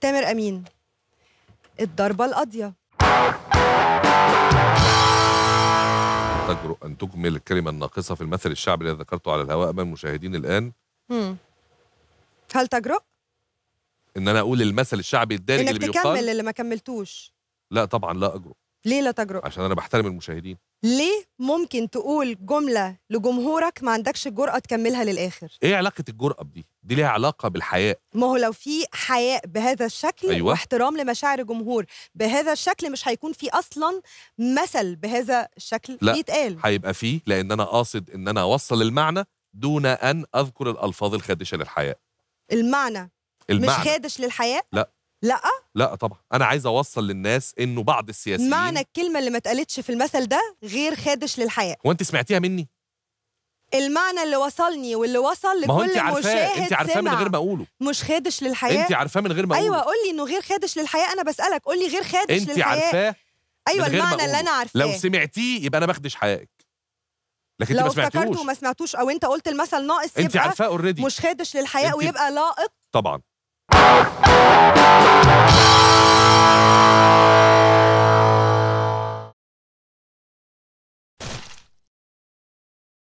تامر أمين الضربة القاضية تجرؤ أن تكمل الكلمة الناقصة في المثل الشعبي الذي ذكرته على الهواء أمام المشاهدين الآن مم. هل تجرؤ؟ إن أنا أقول المثل الشعبي الدارج اللي بيقال إنك تكمل اللي ما كملتوش لا طبعا لا أجرؤ ليه لا تجرؤ؟ عشان أنا بحترم المشاهدين ليه ممكن تقول جملة لجمهورك ما عندكش الجرأة تكملها للآخر؟ إيه علاقة الجرأة بدي؟ دي ليها علاقه بالحياء ما هو لو في حياء بهذا الشكل أيوة. واحترام لمشاعر الجمهور بهذا الشكل مش هيكون في اصلا مثل بهذا الشكل لا. يتقال هيبقى فيه لان انا قاصد ان انا اوصل المعنى دون ان اذكر الالفاظ الخادشه للحياء المعنى, المعنى. مش خادش للحياء لا لا لا طبعا انا عايز اوصل للناس انه بعض السياسيين معنى الكلمه اللي ما اتقالتش في المثل ده غير خادش للحياء وانت سمعتيها مني المعنى اللي وصلني واللي وصل لكل ما هو انت عارفاه انت عارفاه من غير ما اقوله مش خادش للحياه انت عارفاه من غير ما أيوة، اقوله ايوه قول لي انه غير خادش للحياه انا بسالك قول لي غير خادش انت للحياه انت عارفاه ايوه المعنى اللي انا عارفاه لو سمعتيه يبقى انا بخدش حقك لكن لو انت ما سمعتوش لو وما سمعتوش او انت قلت المثل ناقص انت عارفاه اوريدي مش خادش للحياه ويبقى لائق طبعا